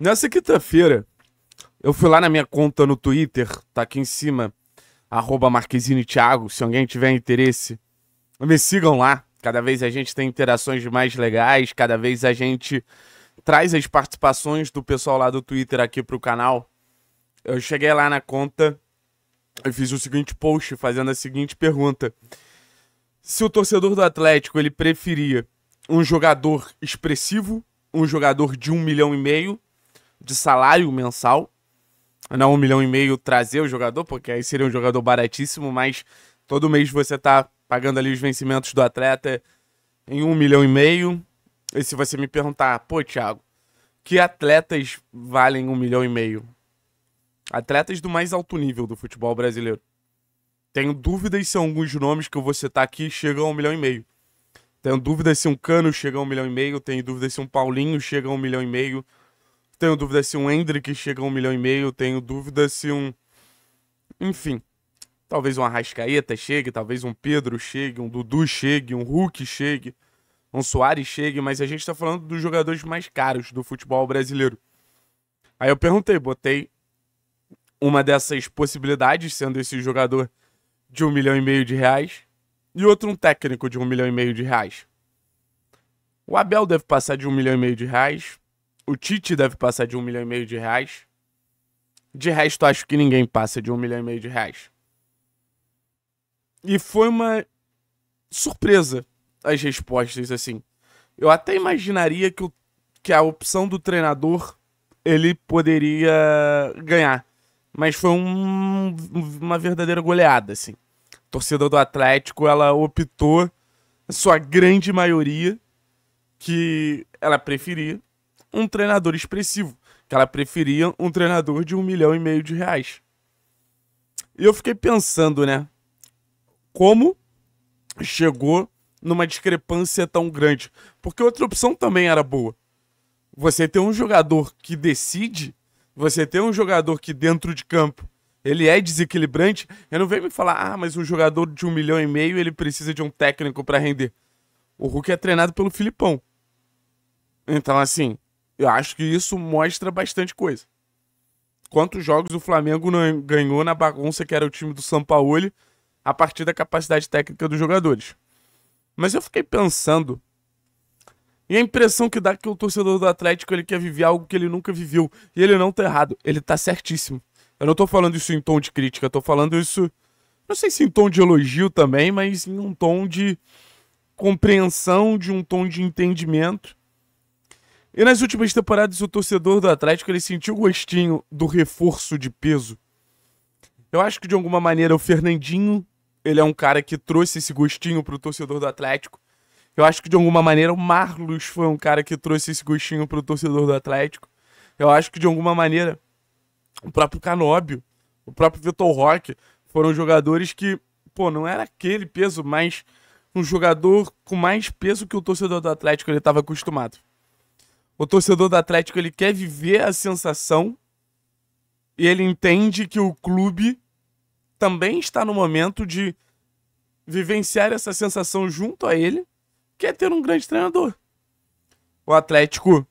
Nessa quinta-feira, eu fui lá na minha conta no Twitter, tá aqui em cima, arroba Marquezine Thiago, se alguém tiver interesse, me sigam lá. Cada vez a gente tem interações mais legais, cada vez a gente traz as participações do pessoal lá do Twitter aqui pro canal. Eu cheguei lá na conta e fiz o seguinte post fazendo a seguinte pergunta. Se o torcedor do Atlético ele preferia um jogador expressivo, um jogador de um milhão e meio de salário mensal. Não um milhão e meio trazer o jogador, porque aí seria um jogador baratíssimo, mas todo mês você tá pagando ali os vencimentos do atleta em um milhão e meio. E se você me perguntar, pô, Thiago, que atletas valem um milhão e meio? Atletas do mais alto nível do futebol brasileiro. Tenho dúvidas se alguns nomes que você tá aqui chegam a um milhão e meio. Tenho dúvidas se um Cano chega a um milhão e meio. Tenho dúvidas se um Paulinho chega a um milhão e meio. Tenho dúvida se um Hendrick chega a um milhão e meio. Tenho dúvida se um. Enfim. Talvez um Arrascaeta chegue, talvez um Pedro chegue, um Dudu chegue, um Hulk chegue, um Soares chegue, mas a gente está falando dos jogadores mais caros do futebol brasileiro. Aí eu perguntei, botei uma dessas possibilidades, sendo esse jogador de um milhão e meio de reais, e outro um técnico de um milhão e meio de reais. O Abel deve passar de um milhão e meio de reais, o Tite deve passar de um milhão e meio de reais. De resto, acho que ninguém passa de um milhão e meio de reais. E foi uma surpresa as respostas, assim. Eu até imaginaria que, o, que a opção do treinador ele poderia ganhar. Mas foi um, uma verdadeira goleada, assim. A torcida do Atlético, ela optou, a sua grande maioria, que ela preferia um treinador expressivo, que ela preferia um treinador de um milhão e meio de reais. E eu fiquei pensando, né? Como chegou numa discrepância tão grande? Porque outra opção também era boa. Você ter um jogador que decide, você ter um jogador que dentro de campo ele é desequilibrante. Eu não venho me falar, ah, mas um jogador de um milhão e meio ele precisa de um técnico para render. O Hulk é treinado pelo Filipão. Então, assim, eu acho que isso mostra bastante coisa. Quantos jogos o Flamengo não ganhou na bagunça que era o time do São Paulo a partir da capacidade técnica dos jogadores. Mas eu fiquei pensando e a impressão que dá que o torcedor do Atlético ele quer viver algo que ele nunca viveu. E ele não tá errado, ele tá certíssimo. Eu não tô falando isso em tom de crítica, eu tô falando isso. Não sei se em tom de elogio também, mas em um tom de compreensão, de um tom de entendimento e nas últimas temporadas, o torcedor do Atlético ele sentiu o gostinho do reforço de peso. Eu acho que de alguma maneira o Fernandinho, ele é um cara que trouxe esse gostinho pro torcedor do Atlético. Eu acho que de alguma maneira o Marlos foi um cara que trouxe esse gostinho pro torcedor do Atlético. Eu acho que de alguma maneira o próprio Canóbio, o próprio Vitor Roque foram jogadores que, pô, não era aquele peso, mas um jogador com mais peso que o torcedor do Atlético ele estava acostumado. O torcedor do Atlético ele quer viver a sensação e ele entende que o clube também está no momento de vivenciar essa sensação junto a ele, que é ter um grande treinador. O Atlético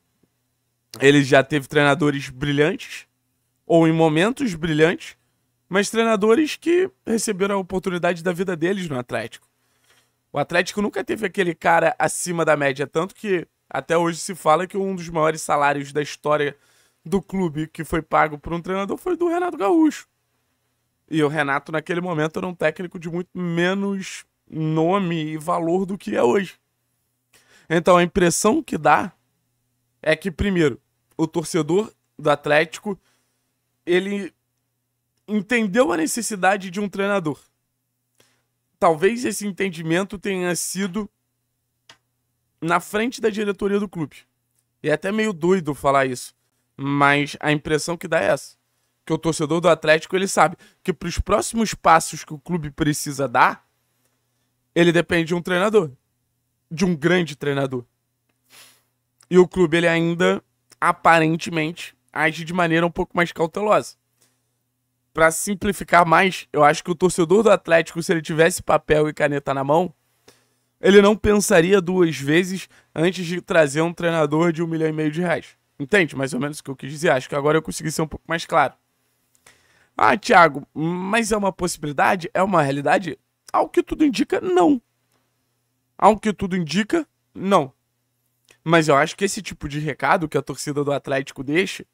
ele já teve treinadores brilhantes ou em momentos brilhantes, mas treinadores que receberam a oportunidade da vida deles no Atlético. O Atlético nunca teve aquele cara acima da média, tanto que até hoje se fala que um dos maiores salários da história do clube que foi pago por um treinador foi do Renato Gaúcho. E o Renato, naquele momento, era um técnico de muito menos nome e valor do que é hoje. Então a impressão que dá é que, primeiro, o torcedor do Atlético ele entendeu a necessidade de um treinador. Talvez esse entendimento tenha sido na frente da diretoria do clube. E é até meio doido falar isso, mas a impressão que dá é essa. Que o torcedor do Atlético ele sabe que para os próximos passos que o clube precisa dar, ele depende de um treinador, de um grande treinador. E o clube ele ainda aparentemente age de maneira um pouco mais cautelosa. Para simplificar mais, eu acho que o torcedor do Atlético, se ele tivesse papel e caneta na mão, ele não pensaria duas vezes antes de trazer um treinador de um milhão e meio de reais. Entende? Mais ou menos o que eu quis dizer. Acho que agora eu consegui ser um pouco mais claro. Ah, Thiago, mas é uma possibilidade? É uma realidade? Ao que tudo indica, não. Ao que tudo indica, não. Mas eu acho que esse tipo de recado que a torcida do Atlético deixa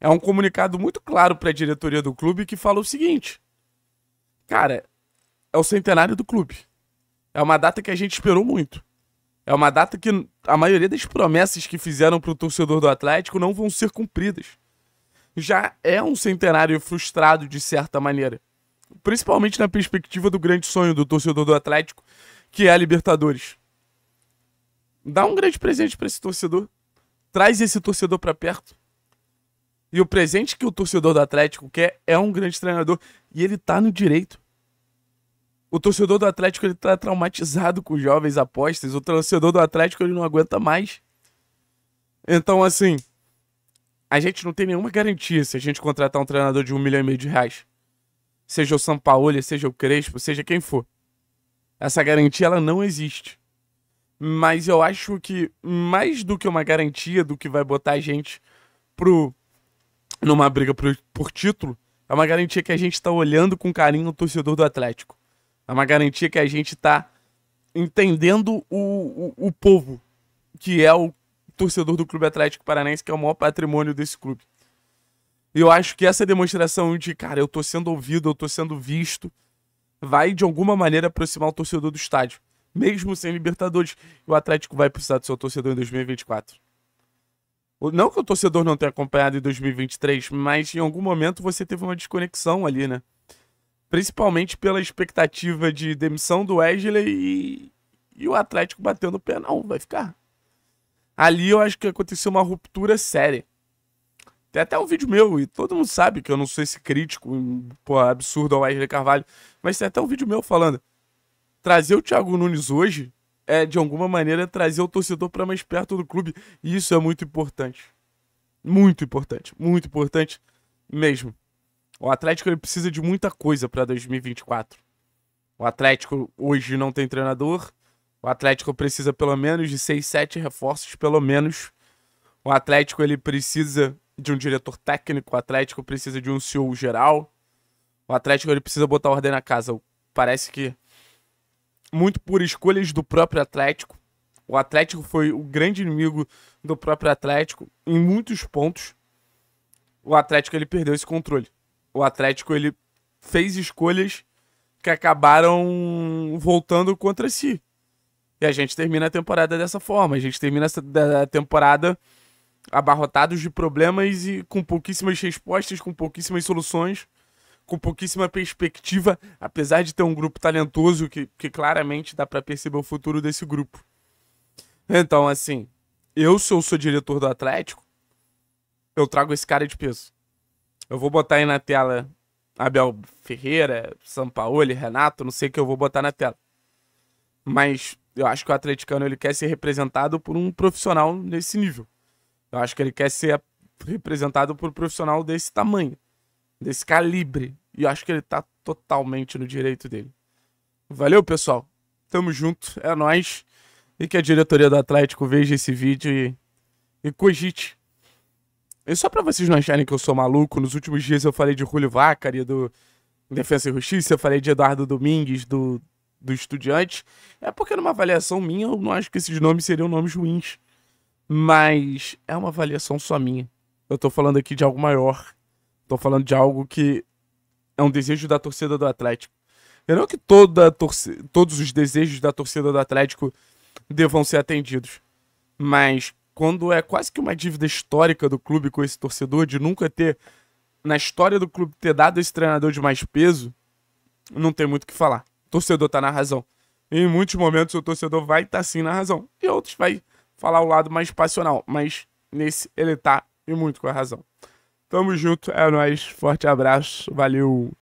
é um comunicado muito claro para a diretoria do clube que fala o seguinte: Cara, é o centenário do clube. É uma data que a gente esperou muito. É uma data que a maioria das promessas que fizeram para o torcedor do Atlético não vão ser cumpridas. Já é um centenário frustrado de certa maneira, principalmente na perspectiva do grande sonho do torcedor do Atlético, que é a Libertadores. Dá um grande presente para esse torcedor. Traz esse torcedor para perto. E o presente que o torcedor do Atlético quer é um grande treinador e ele está no direito. O torcedor do Atlético ele tá traumatizado com jovens apostas. O torcedor do Atlético ele não aguenta mais. Então, assim, a gente não tem nenhuma garantia se a gente contratar um treinador de um milhão e meio de reais. Seja o Sampaoli, seja o Crespo, seja quem for. Essa garantia ela não existe. Mas eu acho que mais do que uma garantia do que vai botar a gente pro numa briga por, por título, é uma garantia que a gente está olhando com carinho o torcedor do Atlético. É uma garantia que a gente está entendendo o, o, o, povo, que é o torcedor do Clube Atlético Paranaense, que é o maior patrimônio desse clube. Eu acho que essa demonstração de, cara, eu tô sendo ouvido, eu tô sendo visto, vai de alguma maneira aproximar o torcedor do estádio. Mesmo sem Libertadores, o Atlético vai precisar do seu torcedor em 2024. Não que o torcedor não tenha acompanhado em 2023, mas em algum momento você teve uma desconexão ali, né? principalmente pela expectativa de demissão do Wesley e, e o Atlético batendo o pé. Não, vai ficar. Ali eu acho que aconteceu uma ruptura séria. Tem até um vídeo meu, e todo mundo sabe que eu não sou esse crítico pô, absurdo ao Wesley Carvalho, mas tem até um vídeo meu falando: trazer o Thiago Nunes hoje é, de alguma maneira, trazer o torcedor para mais perto do clube, e isso é muito importante. Muito importante, muito importante mesmo. O Atlético precisa de muita coisa para 2024. O Atlético hoje não tem treinador. O Atlético precisa pelo menos de 6, 7 reforços, pelo menos. O Atlético ele precisa de um diretor técnico, o Atlético precisa de um CEO geral. O Atlético ele precisa botar ordem na casa. Parece que muito por escolhas do próprio Atlético. O Atlético foi o grande inimigo do próprio Atlético em muitos pontos. O Atlético ele perdeu esse controle o Atlético ele fez escolhas que acabaram voltando contra si. E a gente termina a temporada dessa forma. A gente termina a temporada abarrotados de problemas e com pouquíssimas respostas, com pouquíssimas soluções, com pouquíssima perspectiva, apesar de ter um grupo talentoso que, que claramente dá para perceber o futuro desse grupo. Então, assim, eu, se eu sou diretor do Atlético, eu trago esse cara de peso. Eu vou botar aí na tela Abel Ferreira, Sampaoli, Renato, não sei o que eu vou botar na tela. Mas eu acho que o atleticano ele quer ser representado por um profissional nesse nível. Eu acho que ele quer ser representado por um profissional desse tamanho, desse calibre. E eu acho que ele tá totalmente no direito dele. Valeu, pessoal. Tamo junto, é nós E que a diretoria do Atlético veja esse vídeo e, e cogite e só pra vocês não acharem que eu sou maluco, nos últimos dias eu falei de Julio Vacari, do Defesa e Justiça, eu falei de Eduardo Domingues, do, do Estudiante. É porque numa avaliação minha eu não acho que esses nomes seriam nomes ruins. Mas é uma avaliação só minha. Eu tô falando aqui de algo maior. Tô falando de algo que é um desejo da torcida do Atlético. E não que toda todos os desejos da torcida do Atlético devam ser atendidos. Mas quando é quase que uma dívida histórica do clube com esse torcedor, de nunca ter, na história do clube, ter dado esse treinador de mais peso, não tem muito o que falar. O torcedor tá na razão. E em muitos momentos o torcedor vai estar tá, sim na razão. E outros vai falar o lado mais passional. Mas nesse ele tá e muito com a razão. Tamo junto, é nóis, forte abraço, valeu!